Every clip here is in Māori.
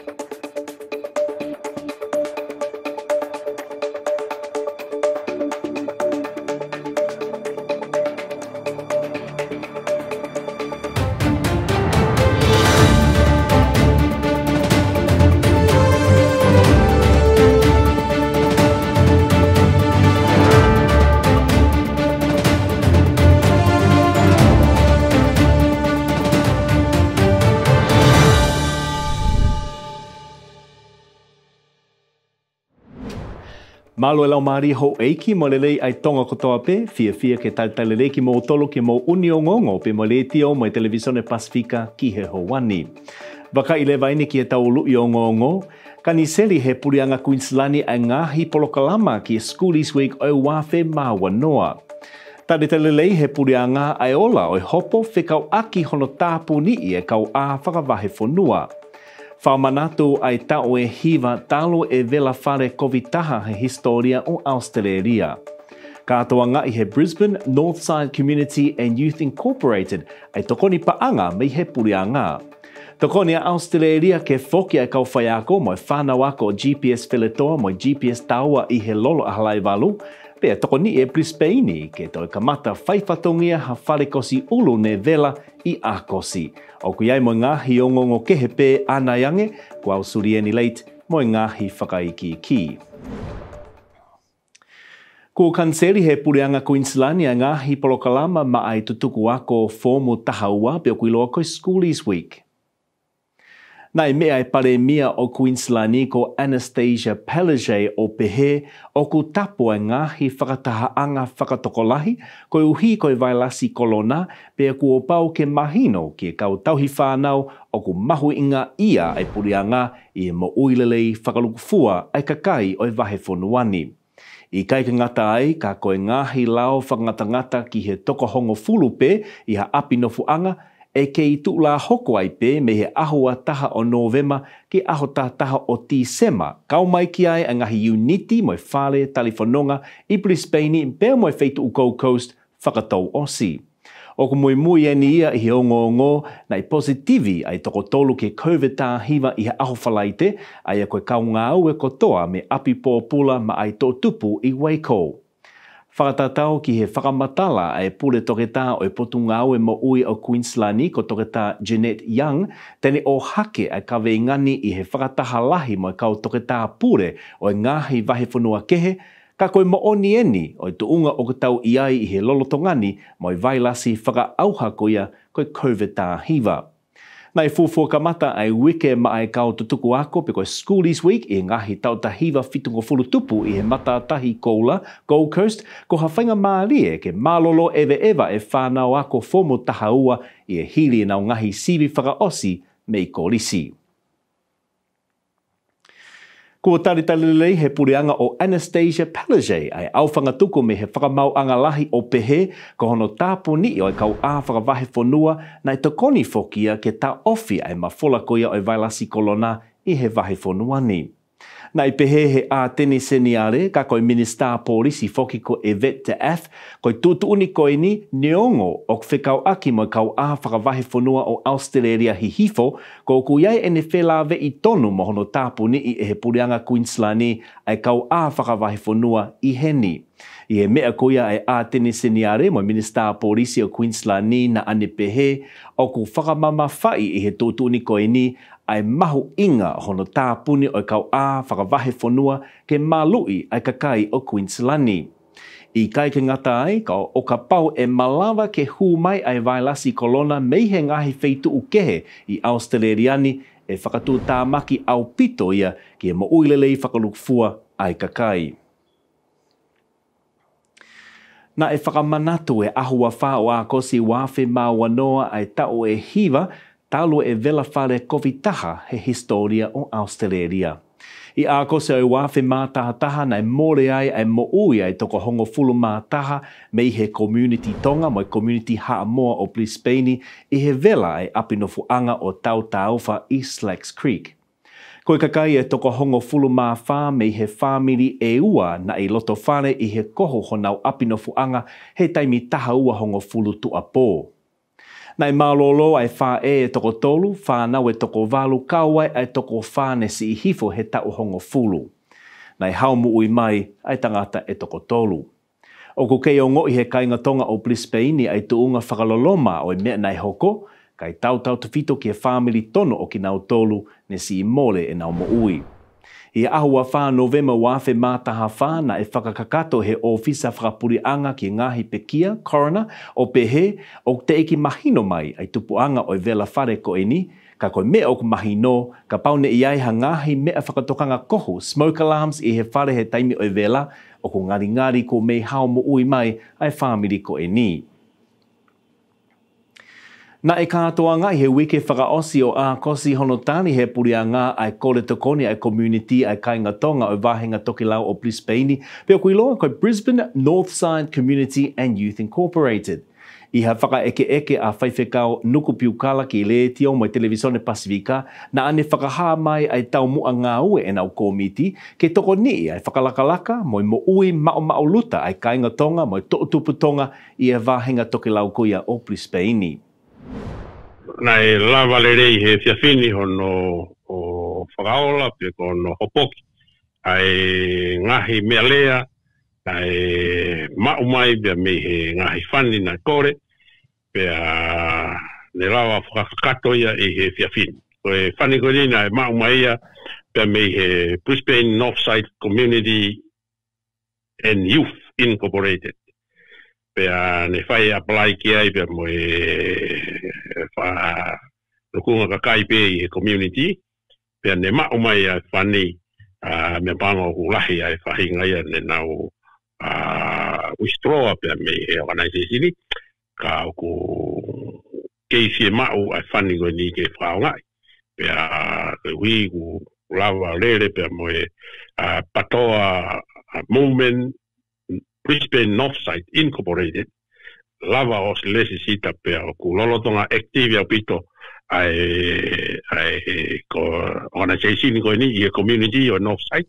you alo e lau maari ho eiki mo le lei ai tonga kotoa pe, fia fia ke tal tal lei ki mo utolo ke mo uni o ngongo pe mo le tio mo i televisione pasifika ki he ho wani. Waka i le vaini ki e tau lu i o ngongo, kaniseli he purianga Queenslandi ai ngahi polokalama ki e Schoolies Week o e wafe maa noa. Tari tele lei he purianga ai ola o e hopo fe kau aki hono tāpuni i e kau a whakavahe fonua. Kau whaamanatu ai tau e hiva talo e vela whare kovitaha he historia o Australia. Katoa i he Brisbane, Northside Community and Youth Incorporated ai tokoni paanga mei he purianga. Tokoni a Australia ke whoki ai kauwhaiako mo e whanau ako GPS Filetoa mo GPS Taua i he lolo a halaivalu, pea toko ni e Brisbane ke toi kamata whaifatongia ha wharekosi ulu ne vela i akosi. O kui ai moi ngāhi o ngongo kehe pē anayange, kua usuri eni leit, moi ngāhi whakaiki ki. Ko kanseri he pureanga Queenslandia ngāhi polokalama ma ai tutuku ako fōmu taha ua pio kui loa koi Schoolies Week. Nai mea e pare mia o Queensland ko Anastasia Pelagey o pehe o ku tapo e ngahi whakataha anga whakatokolahi ko e uhi ko e vailasi kolona pe ku o pau ke mahino ke kau tauhi whanau o ku mahu inga ia e purianga i e mo uilelei whakalukufua ai kakai o e vahe fonuani. I kai ke ngata ai, ka koe ngahi lao whangata ki he tokohongo fulupe i ha api nofu e ke i tu la hoko ai pē me he ahua taha o novema ki aho taha taha o tī sema. Kau mai ki ai angahi uniti moi whale talifononga i Brisbane i pēr moi feitu u Gold Coast whakatou o si. O ko mui mui eni ia i ongo ongo nai positivi ai toko tolu ke COVID tā hiva i he aho falaite ai a e koe kaunga au e kotoa me api pōpula ma ai tō tupu i Waikou whakatatau ki he whakamatala e pule toketa o e potu ngāu e maui o Queenslandi ko toketa Jeanette Young, tene o hake a kawe ngani i he whakataha lahi mo e kau toketa pure o e ngāhi wahe whanua kehe, ka koe mo onieni o e unga o katau i i he lolotongani mo e vailasi whakaauha koia koe COVID-19 hiva. Nei fufu ka mata ai wike ma ai kau tuku ako pe koe School East Week e ngahi tau tahiva fitungo fulu tupu i e mata tahi koula, Gold Coast, ko hawhainga maalie ke malolo ewe ewa e whanau ako fomo taha ua i e hili nau ngahi sivi whakaosi me i kolisi. Ko tari tari lei he purianga o Anastasia Palaszczuk ai auwhanga tuku me he whakamau angalahi o pehe ko hono tāpu ni o e kau a whakavahe whonua na i tokoni fokia ke ta ofi ai ma folakoia o i vailasi kolona i he vahe whonua ni na i pehehe a tene seniare, ka koi minister polisi foki ko e vet te F, koi tutu uni koi ni, neongo o kwhikau aki mo kau a whakavahe whanua o Australia hi hifo, ko ku iai ene whelave i tonu mo hono tapu ni i e he purianga Queenslandi, ai kau a whakavahe whanua i heni. I e mea koia e a tene seniare mo minister polisi o Queenslandi na ane pehe, o ku whakamama whai i he tutu uni koi ni, ai mahu inga hono tāpuni o kau ā whakavahe whonua ke Malui ai kakai o Queenslandi. I kai ke ngata ai, kau o ka pau e malawa ke hū mai ai vailasi kolona mei he ngahi feitu ukehe i Australiani e whakatū tā maki au pito ia ke mo uilelei whakalukfua ai kakai. Na e whakamanatu e ahua whā o ākosi wāwhi mā wanoa ai tau e hiva talo e vela fare kovitaha he historia o Australia. I ako se oi wafe mātaha taha nei more ai e mo ui ai toko hongo fulu mātaha mei he community tonga mai community haa moa o Brisbane i he vela ai apinofuanga o tau taufa East Lakes Creek. Koe kakai e toko hongo fulu mā me mei he whāmiri e ua na i loto whare i he koho honau apinofuanga he taimi taha ua hongo fulu tu a pōu. Nai malolo ai fa e e, e, e toko tolu, fa nau toko valu, kawai ai toko fa ne si hifo he tau hongo fulu. Nai mu ui mai ai tangata e toko tolu. O ku kei o ngoi he kainga tonga o Blispeini ai tu unga whakaloloma o e mea nai hoko, kai tau tau tu fito ki e whamili tono o ki nau tolu ne si i mole e nau mo ui i ahua whā novema wāwhi mātaha whā na e whakakakato he ofisa whakapurianga ki Ngāhi Pekia, Corona, o pehe o te eki mahino mai ai tupuanga o i e vela whare ko eni, ka koi me ok mahino, ka paune i aiha Ngāhi me a whakatokanga koho, smoke alarms i he whare he taimi o i e vela, o ko ngari ngari ko me hao mo ui mai ai whāmiri ko eni. Na e katoa ngā he wike whakaosi o a kosi honotani he puria ngā ai kore tokoni ai community ai kainga tonga o vahenga toki lau o Brisbane. Pea kui loa koi Brisbane Northside Community and Youth Incorporated. I ha whaka eke eke a whaifekau nuku piukala ki le tio mai televisione Pasifika na ane whakaha mai ai tau mua ngā ue e nau komiti ke toko ni ai whakalakalaka moi mo ui mao mao luta ai kainga tonga moi tootupu tonga i e vahenga toki lau kuia o Brisbane na la lava le rei he fia fini ho no o whakaola pe con no hopoki ai e ngahi mea lea a e mau be me he ngahi fani na kore pe a ne lava whakakato ia i he fia fini ko e fani ko nina e mau mai ia pe me mei he Brisbane Northside Community and Youth Incorporated pe a ne fai apply ki ai pe mo e fa no ku nga kai pe i e community pe ne ma o mai a fani me pango mo ku lahi ai fa hinga ia ne na o a u stroa pe me e ona se sini ka ku ke si e ma a fani go ni ke fa o ngai pe a ke wi ku lava lele pe mo e patoa a movement Brisbane Northside Incorporated lava o se lesi sita pea o ku lolotonga active au pito ai ai ko ona sei sini ko ni ye community o Northside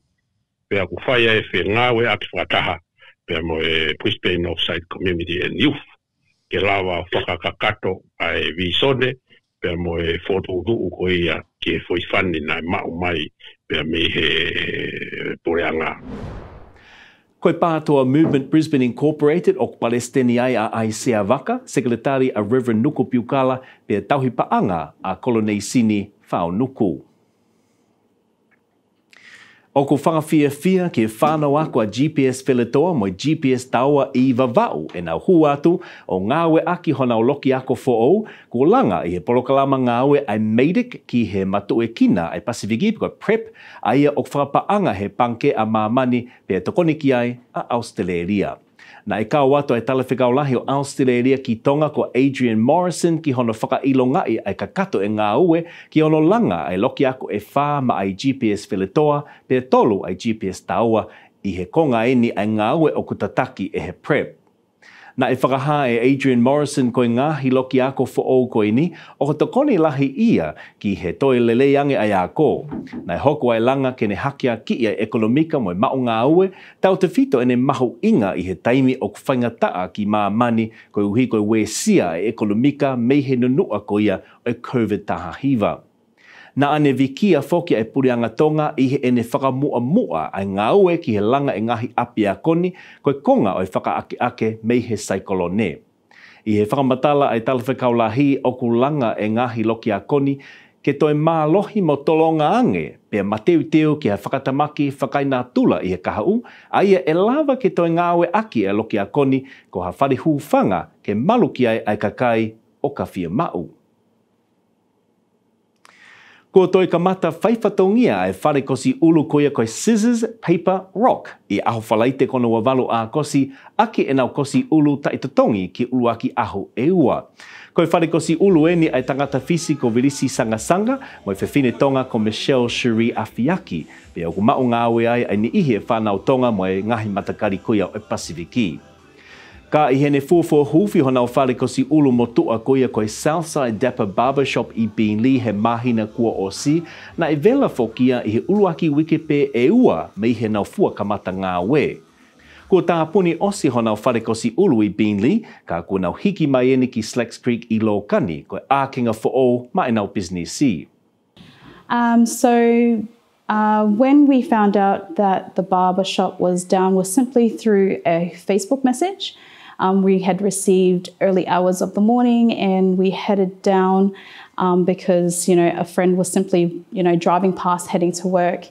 pea ku fai e fe ngawe atu whakataha pea mo e Brisbane Northside Community and Youth ke lava o whakakakato ai visone pea mo e whotuutu ko ia ke foifani na mau mai pea me he poreanga. Koe pātoa Movement Brisbane Incorporated o Palestini ai a Aisea Waka, Secretary a Reverend Nuku Piukala, pia tauhi paanga a Kolonei Sini Whao Nuku. O ko whangawhia fia ke whānau aku a GPS Filitoa mo GPS taua i vavau e nau hu atu o ngāwe aki hona o loki ako fo o ko langa i he polokalama ngāwe ai Medic ki he matu e kina ai Pacific Eve PrEP a ia o whakapaanga he panke a mamani pe tokoniki ai a Australia. Na e kau ato e tala whikau lahi o Australia ki tonga ko Adrian Morrison ki hono whaka ilonga i ai ka kato e ngā ue ki ono langa ai loki ako e whā ma ai GPS whiletoa pe tolu ai GPS taua i he konga eni ai ngā ue o kutataki e he prep na e whakaha e Adrian Morrison koe ngāhi loki ako fo o koe ni, o ko tokoni lahi ia ki he toi lele yange ai ako. Na e hoko ai langa kene hakia ki ia ekonomika moe mao ngā ue, tau te fito ene mahu inga i he taimi o kwhaingataa ki mā mani koe uhi koe wesia e ekonomika mei he nunua koe ia o e COVID-19 na ane vikia foki e purianga tonga i he ene whaka mua mua ai ngā ue ki he langa e ngahi api a koni, koe konga o e whaka ake ake mei he saikolo ne. I he whakamatala ai talawhi lahi o ku langa e ngahi loki a koni, ke toi mā lohi mo tolonga ange, pe mateu teo ki ha whakatamaki whakaina tula i he kaha u, a ia e lava ke toi ngā ue aki e loki a koni, ko ha whare hūwhanga ke maluki ai ai kakai o ka fia mau. Ko toi ka mata whaifatongia e whare kosi ulu koia koe scissors, paper, rock. I aho whalaite kono wa valo a kosi, aki e nau kosi ulu ta i tatongi ki ulu aki aho e ua. Koe whare kosi ulu e ni ai tangata fisi ko virisi sanga sanga, moi whewhine tonga ko Michelle Cherie Afiaki. Pia ku mao ngā ai ai ni ihe whanau tonga moi e ngahi matakari koia e Pasifiki. Pasifiki. Ka i hene fuafua hufi hona o whalikosi ulu motua ko ia koe Southside Dapper Barbershop i Bean Lee he mahina kua o si, na e vela fokia i he uluaki wike pē e ua me i he nau fua kamata ngā we. Kua tā puni o si hona o whalikosi ulu i Bean Lee, ka kua nau hiki mai ene ki Slacks Creek i Lōkani, koe ākinga fo o ma e nau business si. Um, so Uh, when we found out that the barber shop was down was simply through a Facebook message. Um, we had received early hours of the morning and we headed down um, because, you know, a friend was simply, you know, driving past heading to work.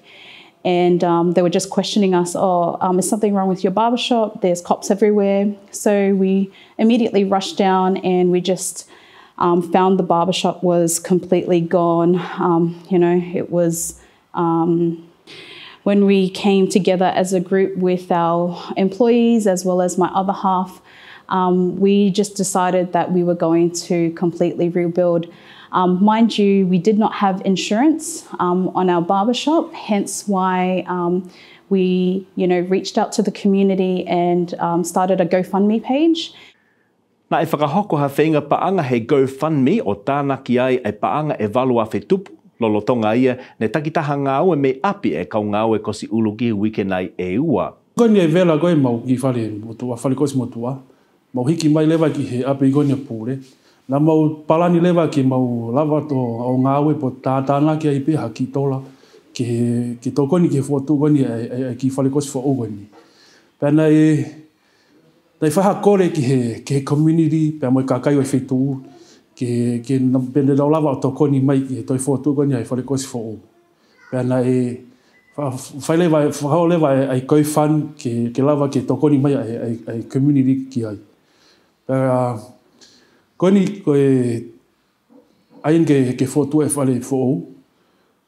And um, they were just questioning us, oh, um, is something wrong with your barbershop? There's cops everywhere. So we immediately rushed down and we just um, found the barbershop was completely gone. Um, you know, it was. Um, when we came together as a group with our employees as well as my other half, um, we just decided that we were going to completely rebuild. Um, mind you, we did not have insurance um, on our barbershop, hence why um, we, you know, reached out to the community and um, started a GoFundMe page. Na e whakahoko ha whenga paanga he GoFundMe o ki ai e paanga e whetupu lolotonga ia ne takitaha ngā ue me api e kau ngā ue kosi ulugi wike nai e ua. Koe ni e vela goi mau ki whare motua, whare kosi motua. Mau hiki mai lewa ki he api koe ni pūre. Na mau palani lewa ki mau lava tō au ngā ue po tātāna ki ai peha ki tōla. Ki, ki tō koni ki fuatū koni e, e, e, ki whare kosi fuatū koni. Pena e... Tai whaha kore ki he, ki community, pia mo i kakai e ke ke na bene da lava to koni mai e toi fo tu koni ai fo le kosi fo o pe na e fa le va fa le va ai koi fan ke ke lava ke to koni mai ai ai community ki ai pe a koni e ko e ai nge ke fo tu e fa le fo o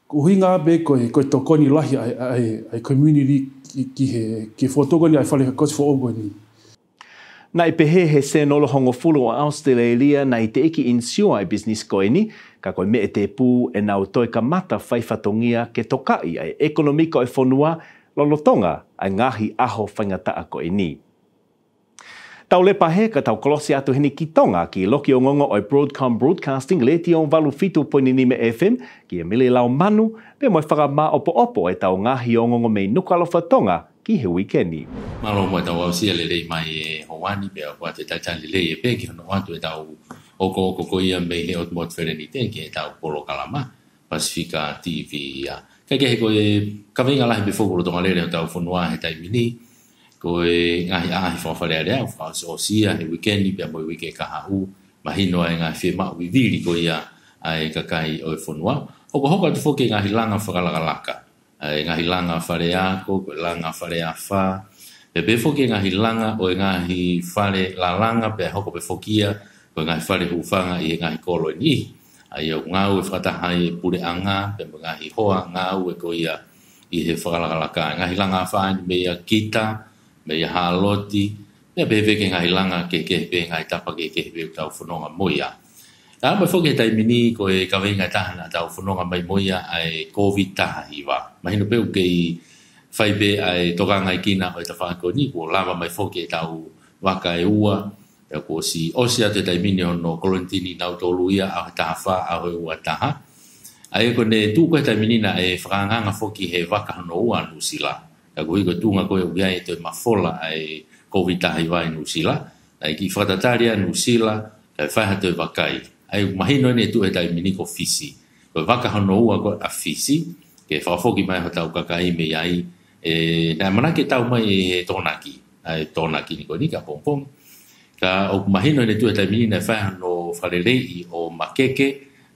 ko hinga be ko e ko to koni lahi ai ai ai community ki ki he ke fo tu koni ai fa le kosi fo o koni Na i pehe he se nolo hongo fulu o Australia na i te eki insua i business koini, ka koe me e te pū e nau toi ka mata whaifatongia ke tokai ai ekonomiko e fonua lolotonga ai ngahi aho whaingata a koe ni. Tau le pahe ka tau kolosi atu hini ki tonga ki loki o ngongo oi Broadcom Broadcasting le ti on valu fitu poini nime FM ki e mili lau manu pe moi whaka ma opo opo e tau ngahi o ngongo mei nukalofa tonga ki he wikeni. Malo mo e ta wau sia lele mai e hoani pe wa te tata lele e pe ki no wa tu e ta o ko ko ko ia me he ot mot fere ni te ki e ta o polo kalama pasifika tv ya ka ke ko e ka venga la be fogo to malere ta o fonua he ta mini ko e nga hi a hi fo fa lele o fa so sia he wikeni pe mo wike ka ha u ma hi no nga fi ma wi ko ia ai ka kai o fonua o ko hoka tu fo ke nga hi langa fo kala kala e ngahi langa whare ako, langa whare a whā. E pe foki e ngahi langa o e ngahi whare la langa pe hoko pe fokia o e ngahi whare hufanga i e ngahi kolo e ni. A iau ngau e whatahai e pure a ngā pe mo ngahi hoa ngau e ko ia i he whakalakalaka. E ngahi langa whā ni me ia kita, me ia haloti, me pe ngahi langa ke kehepe ngahi tapa ke kehepe tau whanonga moia. A mai fōke tai mini ko e kawenga tahana tau whanonga mai moia ai COVID taha iwa. Mahino pe uke i whaipe ai tokanga i kina o e tawhako ni ko lava mai fōke tau waka e ua. E ko si osia te tai mini ono korentini nau tolu ia a taha wha a hoi ua taha. A e ko ne tūko e tai minina e whakanganga fōki he waka hono ua nusila. E ko hiko tūnga koe uke ai toi mafola à, à, à, ai COVID taha iwa e nusila. E ki whakataria nusila e whaiha toi wakai. ai mahi no ne tu eta mini ko fisi ko vaka hono u ko afisi ke fa fo ki mai hata ka kai me ai e na mana ke tau mai e tona ki ai tona ki ko ni ka pom pom ka o mahi no ne tu eta mini na fa e no fa o makeke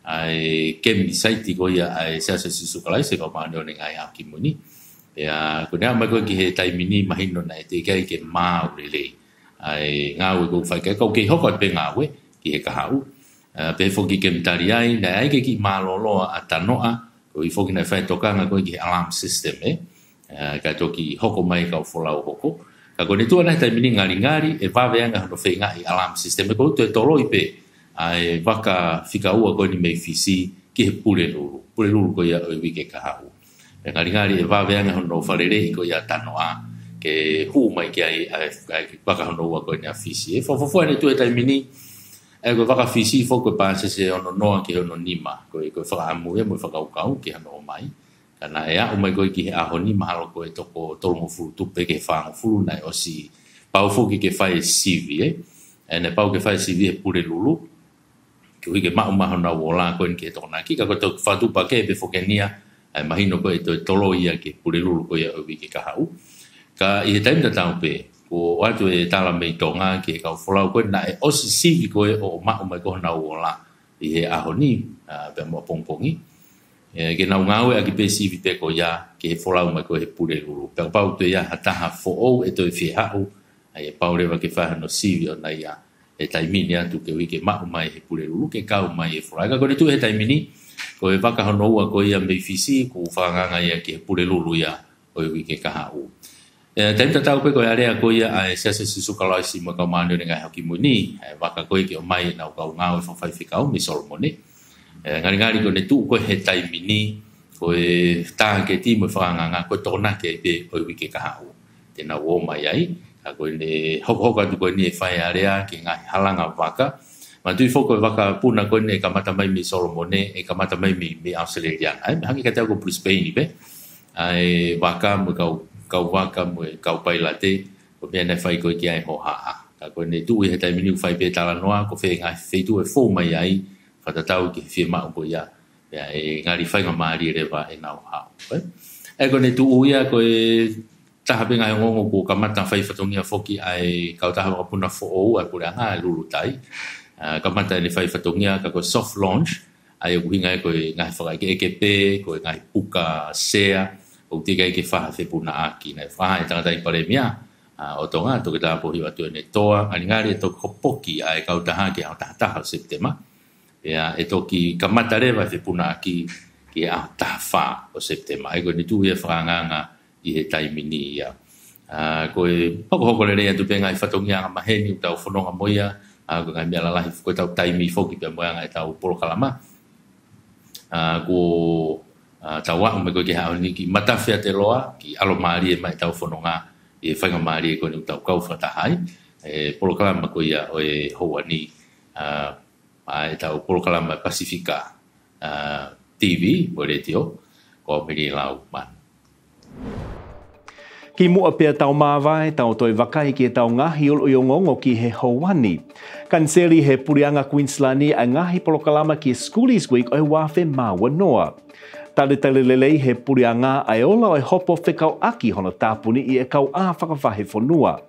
ai ke mi sai ko ia ai sa sa su ka lai se ko ma no ne ai a mo ni ya a ko ne ma ko ki he tai mini mahi no na te ke ke ma o lelei ai ngā ue kou ke kou kei hoko at e pe ngā ue, ki he kaha Ah, pe foki ke mitari ai, na ai ki maaloloa a tanoa, ko i foki nei whae tokanga koe ki alarm system e, eh? ah, ka toki hoko mai ka ufolau hoko. Ka koe netua nei tai mini ngari ngari, e vaveanga hono whae ngahi alarm system e, ko e toloi pe, a e waka fika ua koe ni mei fisi ki he pule nuru, pule nuru koe ia oi wike ka hau. E ngari ngari e vaveanga hono wharerehi koe ia tanoa, ke hu mai ki ai, ai, ai waka hono ua koe ni a fisi. E fofofua netua e tai mini ngari e ko waka fisi fo ko pa se ono no ke ono ni ma ko ko fra mu e mo fra mai kana e a o mai ko ki a ho ni ma ko e to ko to pe ke fa fu na o si pau fu ki ke fa e e e ne pau ke fa e e pure lulu ki ko ke ma ma na wo la ko en ke to na ki ka ko to fa tu pa ke pe fo ke ni a e eh, mahi no ko e to to lo ke pure lulu ko ia o ke ka ka i he taimta tau pe o atu e tala mei tonga ki e kau folau koe na e osi sivi o ma o mai koha na uola i he aho ni E, ke nau ngāwe ki pe ko ia ki he mai koe he pure guru. Pia kapau ha taha e toi fie hau e paurewa ke whaha no sivi na ia e taimini atu ke wike ma o mai he pure ke kau mai e folau. Ka kore tu he taimini ko e vakahonoua ko ia mei fisi ku whanganga ia ki he pure guru ia o i wike kaha uu. E, eh, taimi tatau koe koe area koe ia ai siasa sisu kalai si mo kaumanu ni ngai haki muni. E, waka koe ki o mai na kau ngau e whawhai whikau mi solomone. E, ngari ngari koe ne kau koe he taimi ni ke ti mo whanganga koe tōna ke pe koe wiki ka hau. Tēnā mai ai. A koe ne hokohoka tu koe ni e area ki ngai halanga waka. Ma tui fō koe waka puna koe ne e kamata mai mi solomone e kamata mai mi, mi Australia. Ai, hangi ka tau koe Brisbane i pe. Ai, waka mo kau cầu wa cầm mo cầu bay là te o bên này phải ko ki ai hạ à ha này ko ne tại he tai phải fai pe tala noa ko fe ngai fe tu e fo mai ấy và ta tau cái fe ma của ya ya e phải fai ma mari re va e na ha e ko ne tu ta ya bên e taha pe ngai ngongo ko phải phát fai fa phô foki ai cầu kau taha ka puna fo o ai ko nga lulu tai ka mata ne fai fa tongia ka ko soft launch ai cũng hinga ko ngai fa ka cái ke pe ko ngai puka sea o te kai ke faha te puna aki nei faha e tangatai pare mia a o tonga to kita po hiwa tu e ne toa ani ngari e to kopoki ai e kau taha ke ha taha taha septema ya e to ki kamata va te puna aki ki a taha fa o septema e go ni tu franga na i he taimini ya a ko e poko hoko le rea tu penga i fatongia ngama heni utau fononga moia a ko ngai mia lalahi ko tau taimi foki pia moia ngai tau polo kalama a go Ah, tawa me ko ke hauni ki mata fia te loa ki alo mari e mai tau fono e fanga mari e ko ni tau kau fata hai e polo kala ma ko o e hoa ni a ah, a e tau polo kala ma pacifica a ah, tv o le tio ko meri lau man Ki mua pia tau mawae, tau toi wakai ki e tau ngahi ulu i ongongo ki he Hawani. Kanseli he Purianga Queenslandi a e ngahi polokalama ki Schoolies Week o e wafe mawa noa tale tale lelei he purianga a e ola o e hopo fe kau aki hona tāpuni i e kau a whakawhahe whonua.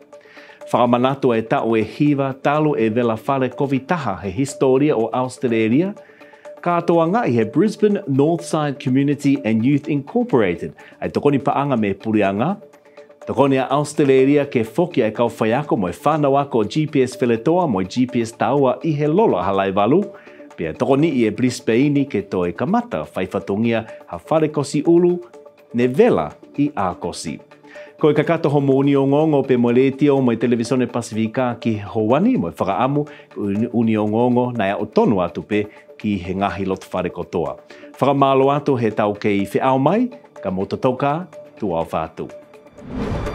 Whakamanato e tau e hiva talo e vela whare kovitaha he historia o Australia, katoa i he Brisbane Northside Community and Youth Incorporated, ai tokoni paanga me purianga, tokoni a Australia ke fokia e kau whaiako mo e whanau ako GPS Filetoa mo GPS Taua i he lolo halaivalu, Pea toko ni i e Brisbane ke toi kamata whaifatongia ha whare kosi ulu ne vela i a kosi. Ko e kakato ho mouni o ngongo pe moeleti o moe televisione Pasifika ki Hawani moe whakaamu uni o ngongo nai a otonu atu pe ki he ngahi lot whare kotoa. Whakamalo atu he tau kei whi ao mai ka mototoka tu ao whātu. Thank you.